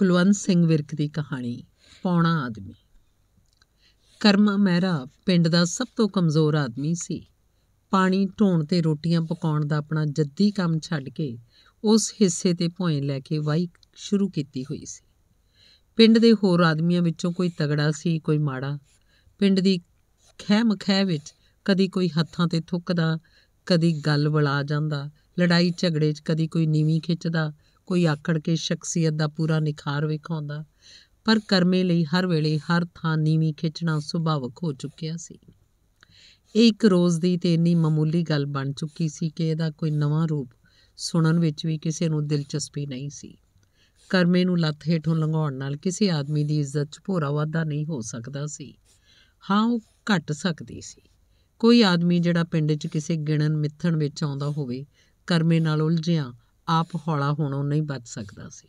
ਕੁਲਵੰਤ ਸਿੰਘ ਵਿਰਕ ਦੀ ਕਹਾਣੀ ਪੌਣਾ ਆਦਮੀ ਕਰਮਾ ਮਹਿਰਾ ਪਿੰਡ ਦਾ ਸਭ ਤੋਂ ਕਮਜ਼ੋਰ ਆਦਮੀ ਸੀ ਪਾਣੀ ਢੋਣ ਤੇ ਰੋਟੀਆਂ ਪਕਾਉਣ ਦਾ ਆਪਣਾ ਜੱਦੀ ਕੰਮ ਛੱਡ ਕੇ ਉਸ ਹਿੱਸੇ ਤੇ ਭੋਏ ਲੈ ਕੇ ਵਾਈ ਸ਼ੁਰੂ ਕੀਤੀ ਹੋਈ ਸੀ ਪਿੰਡ ਦੇ ਹੋਰ ਆਦਮੀਆਂ ਵਿੱਚੋਂ ਕੋਈ ਤਗੜਾ ਸੀ ਕੋਈ ਮਾੜਾ ਪਿੰਡ ਦੀ ਖਹਿ ਮਖਹਿ ਵਿੱਚ ਕਦੀ ਕੋਈ ਹੱਥਾਂ ਤੇ ਥੁੱਕਦਾ ਕਦੀ ਗੱਲ ਬੁਲਾ ਜਾਂਦਾ ਲੜਾਈ ਝਗੜੇ 'ਚ ਕਦੀ ਕੋਈ ਨੀਵੀਂ ਖਿੱਚਦਾ ਕੋਈ ਆਖੜ ਕੇ ਸ਼ਖਸੀਅਤ ਦਾ ਪੂਰਾ ਨਿਖਾਰ ਵਿਖਾਉਂਦਾ ਪਰ ਕਰਮੇ ਲਈ ਹਰ ਵੇਲੇ ਹਰ ਥਾਂ ਨੀਵੀਂ ਖਿੱਚਣਾ ਸੁਭਾਵਕ ਹੋ ਚੁੱਕਿਆ ਸੀ ਇਹ ਇੱਕ ਰੋਜ਼ ਦੀ ਤੇ ਇੰਨੀ ਮਾਮੂਲੀ ਗੱਲ ਬਣ ਚੁੱਕੀ ਸੀ ਕਿ ਇਹਦਾ ਕੋਈ ਨਵਾਂ ਰੂਪ ਸੁਣਨ ਵਿੱਚ ਵੀ ਕਿਸੇ ਨੂੰ ਦਿਲਚਸਪੀ ਨਹੀਂ ਸੀ ਕਰਮੇ ਨੂੰ ਲੱਤ ਹੇਠੋਂ ਲੰਘਾਉਣ ਨਾਲ ਕਿਸੇ ਆਦਮੀ ਦੀ ਇੱਜ਼ਤ 'ਚ ਭੋਰਾ ਵਾਧਾ ਨਹੀਂ ਹੋ ਸਕਦਾ ਸੀ ਹਾਂ ਉਹ ਘਟ ਸਕਦੀ ਸੀ ਕੋਈ ਆਦਮੀ ਜਿਹੜਾ ਪਿੰਡ 'ਚ ਕਿਸੇ ਗਿਣਨ ਮਿੱਥਣ ਵਿੱਚ ਆਉਂਦਾ ਹੋਵੇ ਕਰਮੇ ਨਾਲ ਉਲਝਿਆ ਆਪ ਹੌਲਾ ਹੋਣੋਂ ਨਹੀਂ ਬਚ ਸਕਦਾ ਸੀ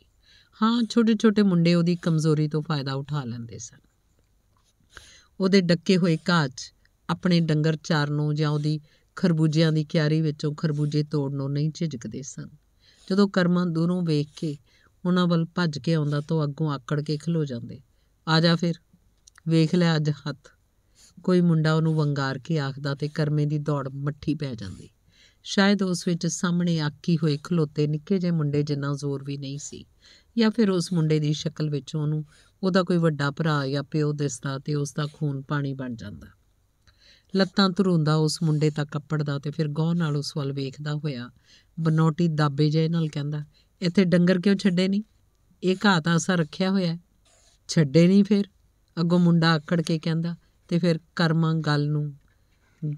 ਹਾਂ ਛੋਟੇ ਛੋਟੇ ਮੁੰਡੇ ਉਹਦੀ ਕਮਜ਼ੋਰੀ ਤੋਂ ਫਾਇਦਾ ਉਠਾ ਲੈਂਦੇ ਸਨ ਉਹਦੇ ਡੱਕੇ ਹੋਏ ਘਾਹ ਆਪਣੇ ਡੰਗਰ ਚਾਰਨੋਂ ਜਾਂ ਉਹਦੀ ਖਰਬੂਜਿਆਂ ਦੀ ਕਿਆਰੀ ਵਿੱਚੋਂ ਖਰਬੂਜੇ ਤੋੜਨੋਂ ਨਹੀਂ ਝਿਜਕਦੇ ਸਨ ਜਦੋਂ ਕਰਮਾਂ ਦੂਰੋਂ ਵੇਖ ਕੇ ਉਹਨਾਂ ਵੱਲ ਭੱਜ ਕੇ ਆਉਂਦਾ ਤਾਂ ਅੱਗੋਂ ਆਕੜ ਕੇ ਖਲੋ ਜਾਂਦੇ ਆ ਜਾ ਫਿਰ ਵੇਖ ਲੈ ਅੱਜ ਹੱਥ ਕੋਈ ਮੁੰਡਾ ਉਹਨੂੰ ਵੰਗਾਰ ਕੇ ਆਖਦਾ ਤੇ ਕਰਮੇ ਦੀ ਦੌੜ ਮੱਠੀ ਪੈ ਜਾਂਦੀ ਸ਼ਾਇਦ ਉਸ ਵਿੱਚ ਸਾਹਮਣੇ ਆਕੀ ਹੋਏ ਖਲੋਤੇ ਨਿੱਕੇ ਜਿਹੇ ਮੁੰਡੇ ਜਿੰਨਾ ਜ਼ੋਰ ਵੀ ਨਹੀਂ ਸੀ ਜਾਂ ਫਿਰ ਉਸ ਮੁੰਡੇ ਦੀ ਸ਼ਕਲ ਵਿੱਚ ਉਹਨੂੰ ਉਹਦਾ ਕੋਈ ਵੱਡਾ ਭਰਾ ਜਾਂ ਪਿਓ ਦਿਸਦਾ ਤੇ ਉਸ ਦਾ ਖੂਨ ਪਾਣੀ ਬਣ ਜਾਂਦਾ ਲੱਤਾਂ ਧਰੁੰਦਾ ਉਸ ਮੁੰਡੇ ਤੱਕ ਅੱਪੜਦਾ ਤੇ ਫਿਰ ਗੋਹ ਨਾਲ ਉਸ ਵੱਲ ਵੇਖਦਾ ਹੋਇਆ ਬਨੋਟੀ ਦਾਬੇ ਜੇ ਨਾਲ ਕਹਿੰਦਾ ਇੱਥੇ ਡੰਗਰ ਕਿਉਂ ਛੱਡੇ ਨਹੀਂ ਇਹ ਘਾਹ ਤਾਂ ਅਸਾਂ ਰੱਖਿਆ ਹੋਇਆ ਛੱਡੇ ਨਹੀਂ ਫਿਰ ਅੱਗੋਂ ਮੁੰਡਾ ਆਕੜ ਕੇ ਕਹਿੰਦਾ ਤੇ ਫਿਰ ਕਰਮਾਂ ਗੱਲ ਨੂੰ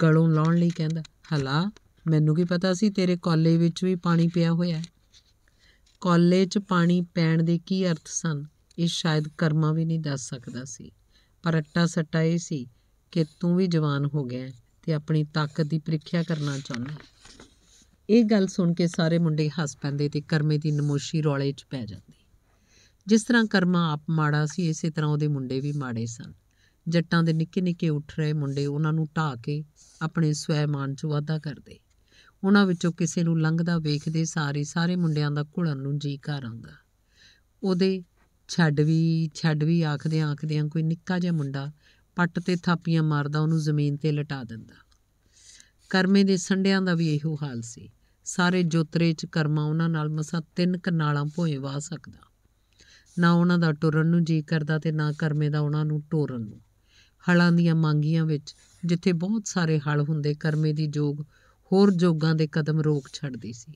ਗਲੋਂ ਲਾਉਣ ਲਈ ਕਹਿੰਦਾ ਹਲਾ ਮੈਨੂੰ ਕੀ ਪਤਾ ਸੀ ਤੇਰੇ ਕੋਲੇ ਵਿੱਚ ਵੀ ਪਾਣੀ ਪਿਆ ਹੋਇਆ ਹੈ ਕੋਲੇ 'ਚ ਪਾਣੀ ਪੈਣ ਦੇ ਕੀ ਅਰਥ ਸਨ ਇਹ ਸ਼ਾਇਦ ਕਰਮਾ ਵੀ ਨਹੀਂ ਦੱਸ ਸਕਦਾ ਸੀ ਪਰ ਅੱਟਾ ਸੱਟਾ ਇਹ ਸੀ ਕਿ ਤੂੰ ਵੀ ਜਵਾਨ ਹੋ ਗਿਆ ਤੇ ਆਪਣੀ ਤਾਕਤ ਦੀ ਪ੍ਰੀਖਿਆ ਕਰਨਾ ਚਾਹੁੰਦਾ ਇਹ ਗੱਲ ਸੁਣ ਕੇ ਸਾਰੇ ਮੁੰਡੇ ਹੱਸ ਪੈਂਦੇ ਤੇ ਕਰਮੇ ਦੀ ਨਮੋਸ਼ੀ ਰੌਲੇ 'ਚ ਪੈ ਜਾਂਦੀ ਜਿਸ ਤਰ੍ਹਾਂ ਕਰਮਾ ਆਪ ਮਾੜਾ ਸੀ ਇਸੇ ਤਰ੍ਹਾਂ ਉਹਦੇ ਮੁੰਡੇ ਵੀ ਮਾੜੇ ਸਨ ਜੱਟਾਂ ਦੇ ਨਿੱਕੇ ਨਿੱਕੇ ਉੱਠ ਰਹੇ ਮੁੰਡੇ ਉਹਨਾਂ ਨੂੰ ਢਾ ਕੇ ਆਪਣੇ ਸਵੈਮਾਨ 'ਚ ਵਾਧਾ ਕਰਦੇ ਉਹਨਾਂ ਵਿੱਚੋਂ ਕਿਸੇ ਨੂੰ ਲੰਘਦਾ ਵੇਖਦੇ ਸਾਰੇ ਸਾਰੇ ਮੁੰਡਿਆਂ ਦਾ ਘੁਲਣ ਨੂੰ ਜੀ ਕਰ ਆਉਂਦਾ ਉਹਦੇ ਛੱਡ ਵੀ ਛੱਡ ਵੀ ਆਖਦੇ ਆ ਕੋਈ ਨਿੱਕਾ ਜਿਹਾ ਮੁੰਡਾ ਪੱਟ ਤੇ ਥਾਪੀਆਂ ਮਾਰਦਾ ਉਹਨੂੰ ਜ਼ਮੀਨ ਤੇ ਲਟਾ ਦਿੰਦਾ ਕਰਮੇ ਦੇ ਸੰਡਿਆਂ ਦਾ ਵੀ ਇਹੋ ਹਾਲ ਸੀ ਸਾਰੇ ਜੋਤਰੇ ਚ ਕਰਮਾ ਉਹਨਾਂ ਨਾਲ ਮਸਾ ਤਿੰਨ ਕਨਾਲਾਂ ਭੋਏ ਵਾ ਸਕਦਾ ਨਾ ਉਹਨਾਂ ਦਾ ਟੁਰਨ ਨੂੰ ਜੀ ਕਰਦਾ ਤੇ ਨਾ ਕਰਮੇ ਦਾ ਉਹਨਾਂ ਨੂੰ ਟੋਰਨ ਨੂੰ ਹਲਾਂ ਦੀਆਂ ਮੰਗੀਆਂ ਵਿੱਚ ਜਿੱਥੇ ਬਹੁਤ ਸਾਰੇ ਹਲ ਹੁੰਦੇ ਕਰਮੇ ਦੀ ਜੋਗ ਹੋਰ ਜੋਗਾਂ ਦੇ ਕਦਮ ਰੋਕ ਛੱਡਦੀ ਸੀ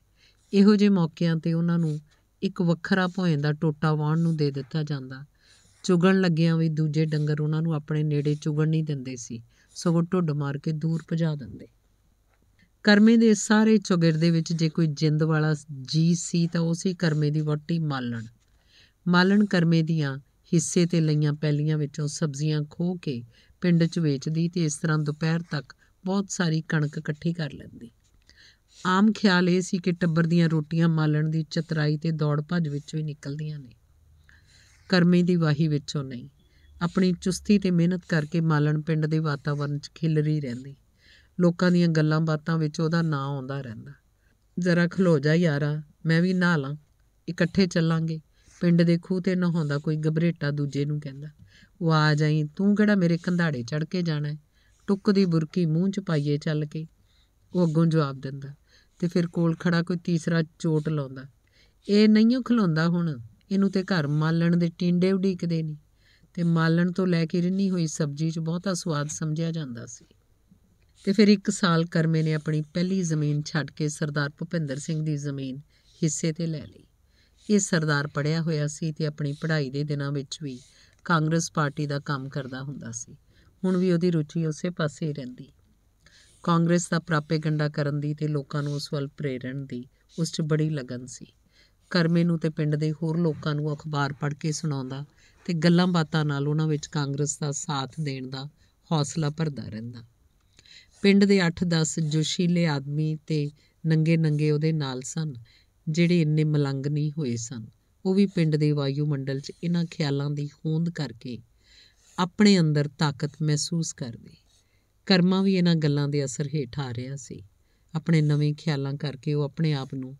ਇਹੋ ਜਿਹੇ ਮੌਕਿਆਂ 'ਤੇ ਉਹਨਾਂ ਨੂੰ ਇੱਕ ਵੱਖਰਾ ਭੋਇੰ ਦਾ ਟੋਟਾ ਵਾਣ ਨੂੰ ਦੇ ਦਿੱਤਾ ਜਾਂਦਾ ਚੁਗਣ ਲੱਗਿਆਂ ਵੀ ਦੂਜੇ ਡੰਗਰ ਉਹਨਾਂ ਨੂੰ ਆਪਣੇ ਨੇੜੇ ਚੁਗਣ ਨਹੀਂ ਦਿੰਦੇ ਸੀ ਸਗੋਂ ਢੁੱਡ ਮਾਰ ਕੇ ਦੂਰ ਭਜਾ ਦਿੰਦੇ ਕਰਮੇ ਦੇ ਸਾਰੇ ਚੁਗਿਰਦੇ ਵਿੱਚ ਜੇ ਕੋਈ ਜਿੰਦ ਵਾਲਾ ਜੀ ਸੀ ਤਾਂ ਉਹ ਸੀ ਕਰਮੇ ਦੀ ਵੋਟੀ ਮਾਲਣ ਮਾਲਣ ਕਰਮੇ ਦੀਆਂ ਹਿੱਸੇ ਤੇ ਲਈਆਂ ਪੈਲੀਆਂ ਵਿੱਚੋਂ ਸਬਜ਼ੀਆਂ ਖੋ ਕੇ ਪਿੰਡ 'ਚ ਵੇਚਦੀ ਤੇ ਇਸ ਤਰ੍ਹਾਂ ਦੁਪਹਿਰ ਤੱਕ ਬਹੁਤ ਸਾਰੀ ਕਣਕ ਇਕੱਠੀ ਕਰ ਲੈਂਦੀ ਆਮ ਖਿਆਲ ਇਹ ਸੀ ਕਿ ਟੱਬਰ ਦੀਆਂ ਰੋਟੀਆਂ ਮਾਲਣ ਦੀ ਚਤਰਾਈ ਤੇ ਦੌੜ ਭੱਜ ਵਿੱਚ ਵੀ ਨਿਕਲਦੀਆਂ ਨੇ ਕਰਮੇ ਦੀ ਵਾਹੀ ਵਿੱਚੋਂ ਨਹੀਂ ਆਪਣੀ ਚੁਸਤੀ ਤੇ ਮਿਹਨਤ ਕਰਕੇ ਮਾਲਣ ਪਿੰਡ ਦੇ ਵਾਤਾਵਰਣ 'ਚ ਖਿਲਰੀ ਰਹਿੰਦੀ ਲੋਕਾਂ ਦੀਆਂ ਗੱਲਾਂ ਬਾਤਾਂ ਵਿੱਚ ਉਹਦਾ ਨਾਂ ਆਉਂਦਾ ਰਹਿੰਦਾ ਜ਼ਰਾ ਖਲੋ ਜਾ ਯਾਰਾ ਮੈਂ ਵੀ ਨਹਾ ਲਾਂ ਇਕੱਠੇ ਚੱਲਾਂਗੇ ਪਿੰਡ ਦੇ ਖੂਹ ਤੇ ਨਹਾਉਂਦਾ ਕੋਈ ਗਬਰੇਟਾ ਦੂਜੇ ਨੂੰ ਕਹਿੰਦਾ ਉਹ ਆ ਜਾਈ ਤੂੰ ਕਿਹੜਾ ਮੇਰੇ ਕੰਧਾੜੇ ਚੜ ਕੇ ਜਾਣਾ ਟੁੱਕ ਦੀ ਬੁਰਕੀ ਮੂੰਹ 'ਚ ਪਾਈਏ ਚੱਲ ਕੇ ਉਹ ਅੱਗੋਂ ਜਵਾਬ ਦਿੰਦਾ ਤੇ ਫਿਰ ਕੋਲ ਖੜਾ ਕੋਈ ਤੀਸਰਾ ਚੋਟ ਲਾਉਂਦਾ ਇਹ ਨਹੀਂਓ ਖਲੋਂਦਾ ਹੁਣ ਇਹਨੂੰ ਤੇ ਘਰ ਮਾਲਣ ਦੇ ਟਿੰਡੇ ਉਡੀਕਦੇ ਨਹੀਂ ਤੇ ਮਾਲਣ ਤੋਂ ਲੈ ਕੇ ਰਿੰਨੀ ਹੋਈ ਸਬਜ਼ੀ 'ਚ ਬਹੁਤਾ ਸਵਾਦ ਸਮਝਿਆ ਜਾਂਦਾ ਸੀ ਤੇ ਫਿਰ ਇੱਕ ਸਾਲ ਕਰਮੇ ਨੇ ਆਪਣੀ ਪਹਿਲੀ ਜ਼ਮੀਨ ਛੱਡ ਕੇ ਸਰਦਾਰ ਭੁਪਿੰਦਰ ਸਿੰਘ ਦੀ ਜ਼ਮੀਨ ਹਿੱਸੇ ਤੇ ਲੈ ਲਈ ਇਹ ਸਰਦਾਰ ਪੜਿਆ ਹੋਇਆ ਸੀ ਤੇ ਆਪਣੀ ਪੜ੍ਹਾਈ ਦੇ ਦਿਨਾਂ ਵਿੱਚ ਵੀ ਕਾਂਗਰਸ ਪਾਰਟੀ ਦਾ ਕੰਮ ਕਰਦਾ ਹੁੰਦਾ ਸੀ ਹੁਣ ਵੀ ਉਹਦੀ ਰੁਚੀ ਉਸੇ ਪਾਸੇ ਹੀ ਰਹਿੰਦੀ ਕਾਂਗਰਸ ਦਾ ਪ੍ਰਾਪੇਗੰਡਾ ਕਰਨ ਦੀ ਤੇ ਲੋਕਾਂ ਨੂੰ ਉਸ ਵੱਲ ਪ੍ਰੇਰਣ ਦੀ ਉਸ 'ਚ ਬੜੀ ਲਗਨ ਸੀ ਕਰਮੇ ਨੂੰ ਤੇ ਪਿੰਡ ਦੇ ਹੋਰ ਲੋਕਾਂ ਨੂੰ ਅਖਬਾਰ ਪੜ੍ਹ ਕੇ ਸੁਣਾਉਂਦਾ ਤੇ ਗੱਲਾਂ ਬਾਤਾਂ ਨਾਲ ਉਹਨਾਂ ਵਿੱਚ ਕਾਂਗਰਸ ਦਾ ਸਾਥ ਦੇਣ ਦਾ ਹੌਸਲਾ ਭਰਦਾ ਰਹਿੰਦਾ ਪਿੰਡ ਦੇ 8-10 ਜੋਸ਼ੀਲੇ ਆਦਮੀ ਤੇ ਨੰਗੇ-ਨੰਗੇ ਉਹਦੇ ਨਾਲ ਸਨ ਜਿਹੜੇ ਇੰਨੇ ਮਲੰਗ ਨਹੀਂ ਹੋਏ ਸਨ ਉਹ ਵੀ ਪਿੰਡ ਦੇ ਵਾਯੂ ਮੰਡਲ 'ਚ ਇਹਨਾਂ ਖਿਆਲਾਂ ਦੀ ਹੋਂਦ ਕਰਕੇ ਆਪਣੇ ਅੰਦਰ ਤਾਕਤ ਮਹਿਸੂਸ ਕਰਦੀ ਕਰਮਾ ਵੀ ਇਹਨਾਂ ਗੱਲਾਂ ਦੇ ਅਸਰ ਹੇਠ ਆ ਰਿਹਾ ਸੀ ਆਪਣੇ ਨਵੇਂ ਖਿਆਲਾਂ ਕਰਕੇ ਉਹ ਆਪਣੇ ਆਪ ਨੂੰ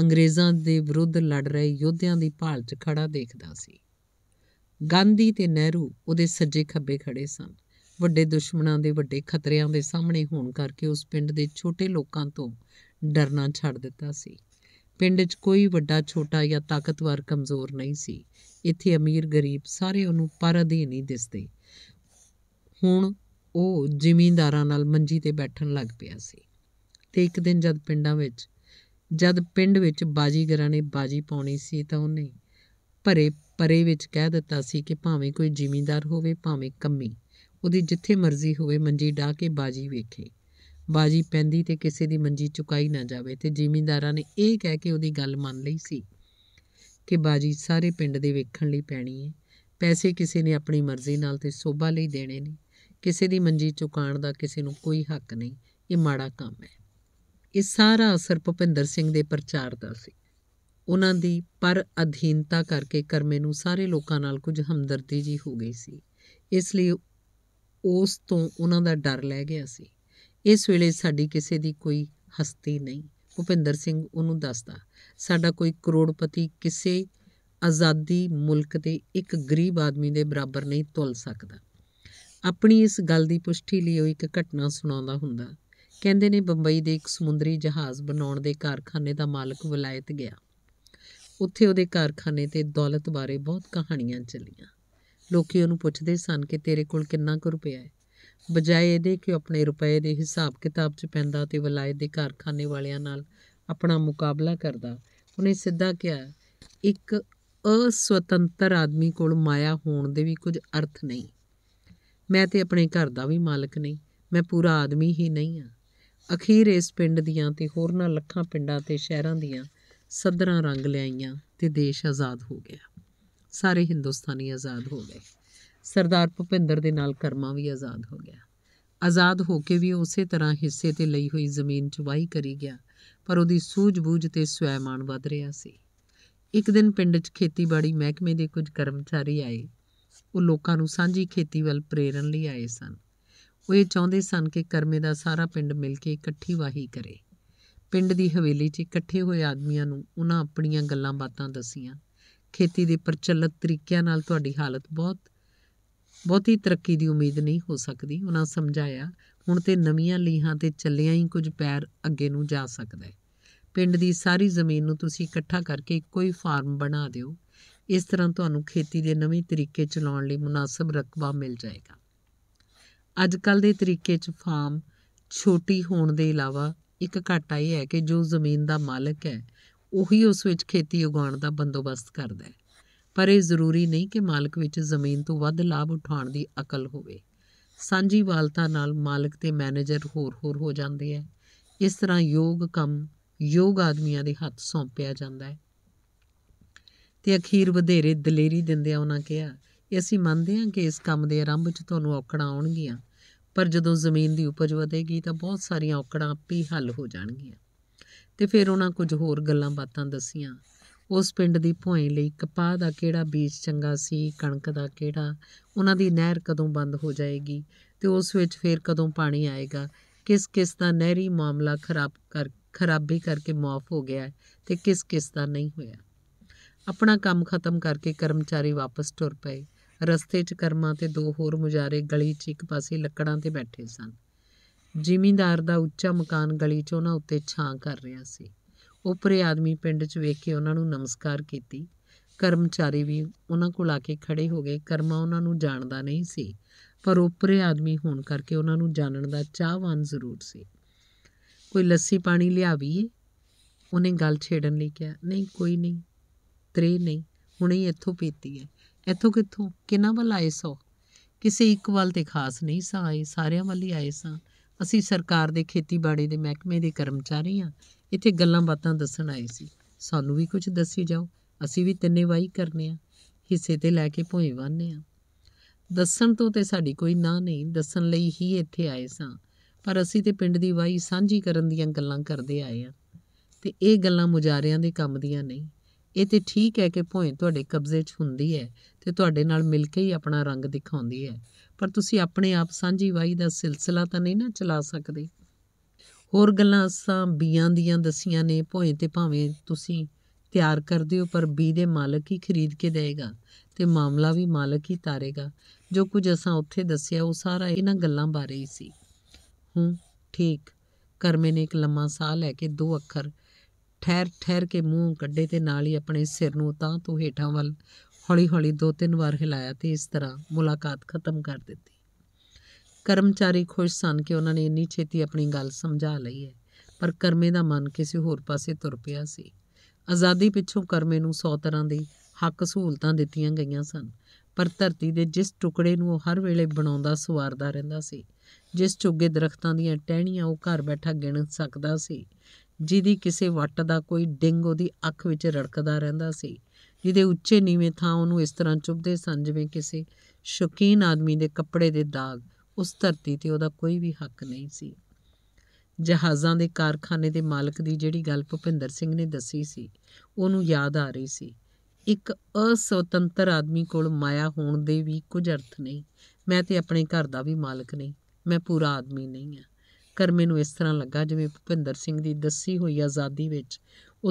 ਅੰਗਰੇਜ਼ਾਂ ਦੇ ਵਿਰੁੱਧ ਲੜ ਰਹੇ ਯੋਧਿਆਂ ਦੀ ਭਾਲ 'ਚ ਖੜਾ ਦੇਖਦਾ ਸੀ ਗਾਂਧੀ ਤੇ ਨਹਿਰੂ ਉਹਦੇ ਸੱਜੇ ਖੱਬੇ ਖੜੇ ਸਨ ਵੱਡੇ ਦੁਸ਼ਮਣਾਂ ਦੇ ਵੱਡੇ ਖਤਰਿਆਂ ਦੇ ਸਾਹਮਣੇ ਹੋਣ ਕਰਕੇ ਉਸ ਪਿੰਡ ਦੇ ਛੋਟੇ ਲੋਕਾਂ ਤੋਂ ਡਰਨਾ ਛੱਡ ਦਿੱਤਾ ਸੀ ਪਿੰਡ 'ਚ ਕੋਈ ਵੱਡਾ ਛੋਟਾ ਜਾਂ ਤਾਕਤਵਰ ਕਮਜ਼ੋਰ ਨਹੀਂ ਸੀ ਇੱਥੇ ਅਮੀਰ ਗਰੀਬ ਸਾਰੇ ਉਹਨੂੰ ਪਰ ਅਧੀਨ ਹੀ ਦਿਸਦੇ ਹੁਣ ਉਹ ਜ਼ਿਮੀਂਦਾਰਾਂ ਨਾਲ ਮੰਜੀ ਤੇ ਬੈਠਣ ਲੱਗ ਪਿਆ ਸੀ ਤੇ ਇੱਕ ਦਿਨ ਜਦ ਪਿੰਡਾਂ ਵਿੱਚ ਜਦ ਪਿੰਡ ਵਿੱਚ ਬਾਜੀਗਰਾਂ ਨੇ ਬਾਜੀ ਪਾਉਣੀ ਸੀ ਤਾਂ ਉਹਨੇ ਭਰੇ ਪਰੇ ਵਿੱਚ ਕਹਿ ਦਿੱਤਾ ਸੀ ਕਿ ਭਾਵੇਂ ਕੋਈ ਜ਼ਿਮੀਂਦਾਰ ਹੋਵੇ ਭਾਵੇਂ ਕੰਮੀ ਉਹਦੀ ਜਿੱਥੇ ਮਰਜ਼ੀ ਹੋਵੇ ਮੰਜੀ ਢਾ ਕੇ ਬਾਜੀ ਵੇਖੇ ਬਾਜੀ ਪੈਂਦੀ ਤੇ ਕਿਸੇ ਦੀ ਮੰਜੀ ਚੁਕਾਈ ਨਾ ਜਾਵੇ ਤੇ ਜ਼ਿਮੀਂਦਾਰਾਂ ਨੇ ਇਹ ਕਹਿ ਕੇ ਉਹਦੀ ਗੱਲ ਮੰਨ ਲਈ ਸੀ ਕਿ ਬਾਜੀ ਸਾਰੇ ਪਿੰਡ ਦੇ ਵੇਖਣ ਲਈ ਪੈਣੀ ਹੈ ਪੈਸੇ ਕਿਸੇ ਨੇ ਆਪਣੀ ਮਰਜ਼ੀ ਨਾਲ ਤੇ ਸੋਭਾ ਲਈ ਦੇਣੇ ਨੇ ਕਿਸੇ ਦੀ ਮੰਜੀ ਚੁਕਾਣ ਦਾ ਕਿਸੇ ਨੂੰ ਕੋਈ ਹੱਕ ਨਹੀਂ ਇਹ ਮਾੜਾ ਕੰਮ ਹੈ ਇਹ ਸਾਰਾ ਅਸਰ ਭੁਪਿੰਦਰ ਸਿੰਘ ਦੇ ਪ੍ਰਚਾਰ ਦਾ ਸੀ ਉਹਨਾਂ ਦੀ ਪਰ ਅਧੀਨਤਾ ਕਰਕੇ ਕਰਮੇ ਨੂੰ ਸਾਰੇ ਲੋਕਾਂ ਨਾਲ ਕੁਝ ਹਮਦਰਦੀ ਜੀ ਹੋ ਗਈ ਸੀ ਇਸ ਲਈ ਉਸ ਤੋਂ ਉਹਨਾਂ ਦਾ ਡਰ ਲੈ ਗਿਆ ਸੀ ਇਸ ਵੇਲੇ ਸਾਡੀ ਕਿਸੇ ਦੀ ਕੋਈ ਹਸਤੀ ਨਹੀਂ ਭੁਪਿੰਦਰ ਸਿੰਘ ਉਹਨੂੰ ਦੱਸਦਾ ਸਾਡਾ ਕੋਈ ਕਰੋੜਪਤੀ ਕਿਸੇ ਆਜ਼ਾਦੀ ਮੁਲਕ ਦੇ ਇੱਕ ਗਰੀਬ ਆਦਮੀ ਦੇ ਬਰਾਬਰ ਨਹੀਂ ਤੁਲ ਸਕਦਾ ਆਪਣੀ ਇਸ ਗੱਲ ਦੀ ਪੁਸ਼ਟੀ ਲਈ ਉਹ ਇੱਕ ਘਟਨਾ ਸੁਣਾਉਂਦਾ ਹੁੰਦਾ ਕਹਿੰਦੇ ਨੇ ਬੰਬਈ ਦੇ ਇੱਕ ਸਮੁੰਦਰੀ ਜਹਾਜ਼ ਬਣਾਉਣ ਦੇ ਕਾਰਖਾਨੇ ਦਾ ਮਾਲਕ ਬੁਲਾਇਤ ਗਿਆ ਉੱਥੇ ਉਹਦੇ ਕਾਰਖਾਨੇ ਤੇ ਦੌਲਤ ਬਾਰੇ ਬਹੁਤ ਕਹਾਣੀਆਂ ਚੱਲੀਆਂ ਲੋਕੀ ਉਹਨੂੰ ਪੁੱਛਦੇ ਸਨ ਕਿ ਤੇਰੇ ਕੋਲ ਕਿੰਨਾ ਕੁ ਰੁਪਇਆ ਹੈ ਬਜਾਏ ਇਹਦੇ ਕਿ ਆਪਣੇ ਰੁਪਏ ਦੇ ਹਿਸਾਬ ਕਿਤਾਬ 'ਚ ਪੈਂਦਾ ਤੇ ਵਲਾਇਤ ਦੇ ਕਾਰਖਾਨੇ ਵਾਲਿਆਂ ਨਾਲ ਆਪਣਾ ਮੁਕਾਬਲਾ ਕਰਦਾ ਉਹਨੇ ਸਿੱਧਾ ਕਿਹਾ ਇੱਕ ਅਸਵਤੰਤਰ ਆਦਮੀ ਕੋਲ ਮਾਇਆ ਹੋਣ ਦੇ ਵੀ ਕੁਝ ਅਰਥ ਨਹੀਂ ਮੈਂ ਤੇ ਆਪਣੇ ਘਰ ਦਾ ਵੀ ਮਾਲਕ ਨਹੀਂ ਮੈਂ ਪੂਰਾ ਆਦਮੀ ਹੀ ਨਹੀਂ ਆ ਅਖੀਰ ਇਸ ਪਿੰਡ ਦੀਆਂ ਤੇ ਹੋਰਨਾਂ ਲੱਖਾਂ ਪਿੰਡਾਂ ਤੇ ਸ਼ਹਿਰਾਂ ਦੀਆਂ ਸਦਰਾਂ ਰੰਗ ਲਿਆਈਆਂ ਤੇ ਦੇਸ਼ ਆਜ਼ਾਦ ਹੋ ਗਿਆ ਸਾਰੇ ਹਿੰਦੁਸਤਾਨੀ ਆਜ਼ਾਦ ਹੋ ਗਏ ਸਰਦਾਰ ਭੁਪਿੰਦਰ ਦੇ ਨਾਲ ਕਰਮਾ ਵੀ ਆਜ਼ਾਦ ਹੋ ਗਿਆ ਆਜ਼ਾਦ ਹੋ ਕੇ ਵੀ ਉਸੇ ਤਰ੍ਹਾਂ ਹਿੱਸੇ ਤੇ ਲਈ ਹੋਈ ਜ਼ਮੀਨ ਚ ਵਾਹੀ ਕਰੀ ਗਿਆ ਪਰ ਉਹਦੀ ਸੂਝ-ਬੂਝ ਤੇ ਸਵੈਮਾਨ ਵਧ ਰਿਹਾ ਸੀ ਇੱਕ ਦਿਨ ਪਿੰਡ 'ਚ ਖੇਤੀਬਾੜੀ ਮਹਿਕਮੇ ਦੇ ਕੁਝ ਕਰਮਚਾਰੀ ਆਏ ਉਹ ਲੋਕਾਂ ਨੂੰ ਸਾਂਝੀ ਖੇਤੀ ਵੱਲ ਪ੍ਰੇਰਨ ਲਈ ਆਏ ਸਨ ਉਹ ਇਹ ਚਾਹੁੰਦੇ ਸਨ ਕਿ ਕਰਮੇ ਦਾ ਸਾਰਾ ਪਿੰਡ ਮਿਲ ਕੇ ਇਕੱਠੀ ਵਾਹੀ ਕਰੇ ਪਿੰਡ ਦੀ ਹਵੇਲੀ 'ਚ ਇਕੱਠੇ ਹੋਏ ਆਦਮੀਆਂ ਨੂੰ ਉਹਨਾਂ ਆਪਣੀਆਂ ਗੱਲਾਂ-ਬਾਤਾਂ ਦਸੀਆਂ ਖੇਤੀ ਦੇ ਪ੍ਰਚਲਿਤ ਤਰੀਕਿਆਂ ਨਾਲ ਤੁਹਾਡੀ ਹਾਲਤ ਬਹੁਤ ਬਹੁਤੀ ਤਰੱਕੀ ਦੀ ਉਮੀਦ ਨਹੀਂ ਹੋ ਸਕਦੀ ਉਹਨਾਂ ਸਮਝਾਇਆ ਹੁਣ ਤੇ ਨਵੀਆਂ ਲੀਹਾਂ ਤੇ ਚੱਲਿਆਂ ਹੀ ਕੁਝ ਪੈਰ ਅੱਗੇ ਨੂੰ ਜਾ ਸਕਦਾ ਹੈ ਪਿੰਡ ਦੀ ਸਾਰੀ ਜ਼ਮੀਨ ਨੂੰ ਤੁਸੀਂ ਇਕੱਠਾ ਕਰਕੇ ਕੋਈ ਫਾਰਮ ਬਣਾ ਦਿਓ ਇਸ ਤਰ੍ਹਾਂ ਤੁਹਾਨੂੰ ਖੇਤੀ ਦੇ ਨਵੇਂ ਤਰੀਕੇ ਚਲਾਉਣ ਲਈ ਮੁਨਾਸਬ ਰਕਬਾ ਮਿਲ ਜਾਏਗਾ ਅੱਜ ਕੱਲ ਦੇ ਤਰੀਕੇ 'ਚ ਫਾਰਮ ਛੋਟੀ ਹੋਣ ਦੇ ਇਲਾਵਾ ਇੱਕ ਘਾਟਾ ਇਹ ਹੈ ਕਿ ਜੋ ਜ਼ਮੀਨ ਦਾ ਮਾਲਕ ਹੈ ਉਹੀ ਉਸ ਵਿੱਚ ਖੇਤੀ ਉਗਾਉਣ ਦਾ ਬੰਦੋਬਸਤ ਕਰਦਾ ਹੈ ਪਰ ਇਹ ਜ਼ਰੂਰੀ ਨਹੀਂ ਕਿ ਮਾਲਕ ਵਿੱਚ ਜ਼ਮੀਨ ਤੋਂ ਵੱਧ ਲਾਭ ਉਠਾਉਣ ਦੀ ਅਕਲ ਹੋਵੇ ਸਾਂਝੀ ਵਾਲਤਾ ਨਾਲ ਮਾਲਕ ਤੇ ਮੈਨੇਜਰ ਹੋਰ-ਹੋਰ ਹੋ ਜਾਂਦੇ ਆ ਇਸ ਤਰ੍ਹਾਂ ਯੋਗ ਕੰਮ ਯੋਗ ਆਦਮੀਆਂ ਦੇ ਹੱਥ ਸੌਂਪਿਆ ਜਾਂਦਾ ਹੈ ਤੇ ਅਖੀਰ ਵਧੇਰੇ ਦਲੇਰੀ ਦਿੰਦੇ ਆ ਉਹਨਾਂ ਕਿਹਾ ਇਹ ਅਸੀਂ ਮੰਨਦੇ ਹਾਂ ਕਿ ਇਸ ਕੰਮ ਦੇ ਆਰੰਭ 'ਚ ਤੁਹਾਨੂੰ ਔਕੜਾਂ ਆਉਣਗੀਆਂ ਪਰ ਜਦੋਂ ਜ਼ਮੀਨ ਦੀ ਉਪਜ ਵਧੇਗੀ ਤਾਂ ਬਹੁਤ ਸਾਰੀਆਂ ਔਕੜਾਂ ਆਪੇ ਹੱਲ ਹੋ ਜਾਣਗੀਆਂ ਤੇ ਫਿਰ ਉਹਨਾਂ ਕੁਝ ਹੋਰ ਗੱਲਾਂ ਬਾਤਾਂ ਦਸੀਆਂ ਉਸ ਪਿੰਡ ਦੀ ਭੋਏ ਲਈ ਕਪਾਹ ਦਾ ਕਿਹੜਾ ਬੀਜ ਚੰਗਾ ਸੀ ਕਣਕ ਦਾ ਕਿਹੜਾ ਉਹਨਾਂ ਦੀ ਨਹਿਰ ਕਦੋਂ ਬੰਦ ਹੋ ਜਾਏਗੀ ਤੇ ਉਸ ਵਿੱਚ ਫੇਰ ਕਦੋਂ ਪਾਣੀ ਆਏਗਾ ਕਿਸ ਕਿਸ ਦਾ ਨਹਿਰੀ ਮਾਮਲਾ ਖਰਾਬ ਕਰ ਖਰਾਬੀ ਕਰਕੇ ਮਾਫ ਹੋ ਗਿਆ ਤੇ ਕਿਸ ਕਿਸ ਦਾ ਨਹੀਂ ਹੋਇਆ ਆਪਣਾ ਕੰਮ ਖਤਮ ਕਰਕੇ ਕਰਮਚਾਰੀ ਵਾਪਸ ਟੁਰ ਪਏ ਰਸਤੇ 'ਚ ਕਰਮਾ ਤੇ ਦੋ ਹੋਰ ਮੁਜਾਰੇ ਗਲੀ 'ਚ ਇੱਕ ਪਾਸੇ ਲੱਕੜਾਂ ਤੇ ਬੈਠੇ ਸਨ ਜ਼ਿਮੀਂਦਾਰ ਦਾ ਉੱਚਾ ਮਕਾਨ ਗਲੀ 'ਚ ਉਹਨਾਂ ਉੱਤੇ ਛਾਂ ਕਰ ਰਿਹਾ ਸੀ ਉਪਰੇ ਆਦਮੀ ਪਿੰਡ 'ਚ ਵੇਖ ਕੇ ਉਹਨਾਂ ਨੂੰ ਨਮਸਕਾਰ ਕੀਤੀ ਕਰਮਚਾਰੀ ਵੀ ਉਹਨਾਂ ਕੋਲ ਆ ਕੇ ਖੜੇ ਹੋ ਗਏ ਕਰਮਾ ਉਹਨਾਂ ਨੂੰ ਜਾਣਦਾ ਨਹੀਂ ਸੀ ਪਰ ਉਪਰੇ ਆਦਮੀ ਹੋਣ ਕਰਕੇ ਉਹਨਾਂ ਨੂੰ ਜਾਣਨ ਦਾ ਚਾਹਵਾਨ ਜ਼ਰੂਰ ਸੀ ਕੋਈ ਲੱਸੀ ਪਾਣੀ ਲਿਆਵੀਏ ਉਹਨੇ ਗੱਲ ਛੇੜਨ ਲਈ ਕਿਹਾ ਨਹੀਂ ਕੋਈ ਨਹੀਂ ਤਰੇ ਨਹੀਂ ਹੁਣੇ ਇੱਥੋਂ ਪੀਤੀ ਹੈ ਇੱਥੋਂ ਕਿੱਥੋਂ ਕਿਨਾਂ ਵੱਲ ਆਏ ਸੋ ਕਿਸੇ ਇੱਕ ਵੱਲ ਤੇ ਖਾਸ ਨਹੀਂ ਸਾਂ ਆਏ ਸਾਰਿਆਂ ਵੱਲ ਹੀ ਆਏ ਸਾਂ ਅਸੀਂ ਸਰਕਾਰ ਦੇ ਖੇਤੀਬਾੜੀ ਦੇ ਮਹਿਕਮੇ ਦੇ ਕਰਮਚਾਰੀ ਆ ਇੱਥੇ ਗੱਲਾਂ ਬਾਤਾਂ ਦੱਸਣ ਆਏ ਸੀ ਸਾਨੂੰ ਵੀ ਕੁਝ ਦੱਸੀ ਜਾਓ ਅਸੀਂ ਵੀ ਤਿੰਨੇ ਵਾਈ ਕਰਨੇ ਆ ਹਿੱਸੇ ਤੇ ਲੈ ਕੇ ਭੋਏ ਵਾਨੇ ਆ ਦੱਸਣ ਤੋਂ ਤੇ ਸਾਡੀ ਕੋਈ ਨਾ ਨਹੀਂ ਦੱਸਣ ਲਈ ਹੀ ਇੱਥੇ ਆਏ ਸਾਂ ਪਰ ਅਸੀਂ ਤੇ ਪਿੰਡ ਦੀ ਵਾਈ ਸਾਂਝੀ ਕਰਨ ਦੀਆਂ ਗੱਲਾਂ ਕਰਦੇ ਆਏ ਆ ਤੇ ਇਹ ਗੱਲਾਂ ਮੁਜਾਰਿਆਂ ਦੇ ਕੰਮ ਦੀਆਂ ਨਹੀਂ ਇਹ ਤੇ ਠੀਕ ਹੈ ਕਿ ਭੋਏ ਤੁਹਾਡੇ ਕਬਜ਼ੇ 'ਚ ਹੁੰਦੀ ਹੈ ਤੇ ਤੁਹਾਡੇ ਨਾਲ ਮਿਲ ਕੇ ਹੀ ਆਪਣਾ ਰੰਗ ਦਿਖਾਉਂਦੀ ਹੈ ਪਰ ਤੁਸੀਂ ਆਪਣੇ ਆਪ ਸਾਂਝੀ ਵਾਈ ਦਾ ਸਿਲਸਿਲਾ ਤਾਂ ਨਹੀਂ ਨਾ ਚਲਾ ਸਕਦੇ ਹੋਰ ਗੱਲਾਂ ਅਸਾਂ ਬੀਆਂ ਦੀਆਂ ਦਸੀਆਂ ਨੇ ਭੋਏ ਤੇ ਭਾਵੇਂ ਤੁਸੀਂ ਤਿਆਰ ਕਰਦੇ ਹੋ ਪਰ ਬੀ ਦੇ ਮਾਲਕ ਹੀ ਖਰੀਦ ਕੇ ਦੇਗਾ ਤੇ ਮਾਮਲਾ ਵੀ ਮਾਲਕ ਹੀ ਤਾਰੇਗਾ ਜੋ ਕੁਝ ਅਸਾਂ ਉੱਥੇ ਦੱਸਿਆ ਉਹ ਸਾਰਾ ਇਹਨਾਂ ਗੱਲਾਂ ਬਾਰੇ ਹੀ ਸੀ ਹੂੰ ਠੀਕ ਕਰਮੇ ਨੇ ਇੱਕ ਲੰਮਾ ਸਾਹ ਲੈ ਕੇ ਦੋ ਅੱਖਰ ਠਹਿਰ ਠਹਿਰ ਕੇ ਮੂੰਹ ਕੱਢੇ ਤੇ ਨਾਲ ਹੀ ਆਪਣੇ ਸਿਰ ਨੂੰ ਤਾਂ ਤੋਂ ਹੇਠਾਂ ਵੱਲ ਹੌਲੀ-ਹੌਲੀ ਦੋ ਤਿੰਨ ਵਾਰ ਹਿਲਾਇਆ ਤੇ ਇਸ ਤਰ੍ਹਾਂ ਮੁਲਾਕਾਤ ਖਤਮ ਕਰ ਦਿੱਤੀ ਕਰਮਚਾਰੀ ਖੁਸ਼ ਸਨ ਕਿ ਉਹਨਾਂ ਨੇ ਇੰਨੀ ਛੇਤੀ ਆਪਣੀ ਗੱਲ ਸਮਝਾ ਲਈ ਹੈ ਪਰ ਕਰਮੇ ਦਾ ਮਨ ਕਿਸੇ ਹੋਰ ਪਾਸੇ ਤੁਰ ਪਿਆ ਸੀ ਆਜ਼ਾਦੀ ਪਿੱਛੋਂ ਕਰਮੇ ਨੂੰ 100 ਤਰ੍ਹਾਂ ਦੀ ਹੱਕ ਸਹੂਲਤਾਂ ਦਿੱਤੀਆਂ ਗਈਆਂ ਸਨ ਪਰ ਧਰਤੀ ਦੇ ਜਿਸ ਟੁਕੜੇ ਨੂੰ ਉਹ ਹਰ ਵੇਲੇ ਬਣਾਉਂਦਾ ਸਵਾਰਦਾ ਰਹਿੰਦਾ ਸੀ ਜਿਸ ਚੁੱਗੇ ਦਰਖਤਾਂ ਦੀਆਂ ਟਹਿਣੀਆਂ ਉਹ ਘਰ ਬੈਠਾ ਗਿਣ ਸਕਦਾ ਸੀ ਜਿਹਦੀ ਕਿਸੇ ਵੱਟ ਦਾ ਕੋਈ ਡਿੰਗ ਉਹਦੀ ਅੱਖ ਵਿੱਚ ਰੜਕਦਾ ਰਹਿੰਦਾ ਸੀ ਜਿਹਦੇ ਉੱਚੇ ਨੀਵੇਂ ਥਾਂ ਉਹਨੂੰ ਇਸ ਤਰ੍ਹਾਂ ਚੁੱਭਦੇ ਸਨ ਜਿਵੇਂ ਕਿਸੇ ਸ਼ੌਕੀਨ ਆਦਮੀ ਦੇ ਕੱਪੜੇ ਦੇ ਦਾਗ ਉਸ ਧਰਤੀ ਤੇ ਉਹਦਾ ਕੋਈ ਵੀ ਹੱਕ ਨਹੀਂ ਸੀ ਜਹਾਜ਼ਾਂ ਦੇ ਕਾਰਖਾਨੇ ਦੇ ਮਾਲਕ ਦੀ ਜਿਹੜੀ ਗੱਲ ਭੁਪਿੰਦਰ ਸਿੰਘ ਨੇ ਦੱਸੀ ਸੀ ਉਹਨੂੰ ਯਾਦ ਆ ਰਹੀ ਸੀ ਇੱਕ ਅਸਵਤੰਤਰ ਆਦਮੀ ਕੋਲ ਮਾਇਆ ਹੋਣ ਦੇ ਵੀ ਕੁਝ ਅਰਥ ਨਹੀਂ ਮੈਂ ਤੇ ਆਪਣੇ ਘਰ ਦਾ ਵੀ ਮਾਲਕ ਨਹੀਂ ਮੈਂ ਪੂਰਾ ਆਦਮੀ ਨਹੀਂ ਹਾਂ ਕਰਮੇ ਮੈਨੂੰ ਇਸ ਤਰ੍ਹਾਂ ਲੱਗਾ ਜਿਵੇਂ ਭੁਪਿੰਦਰ ਸਿੰਘ ਦੀ ਦੱਸੀ ਹੋਈ ਆਜ਼ਾਦੀ ਵਿੱਚ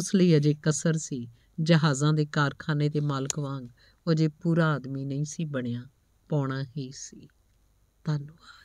ਉਸ ਲਈ ਅਜੇ ਕਸਰ ਸੀ ਜਹਾਜ਼ਾਂ ਦੇ ਕਾਰਖਾਨੇ ਦੇ ਮਾਲਕ ਵਾਂਗ ਉਹ ਜੇ ਪੂਰਾ ਆਦਮੀ ਨਹੀਂ ਸੀ ਬਣਿਆ ਪਾਉਣਾ ਹੀ ਸੀ ਧੰਨਵਾਦ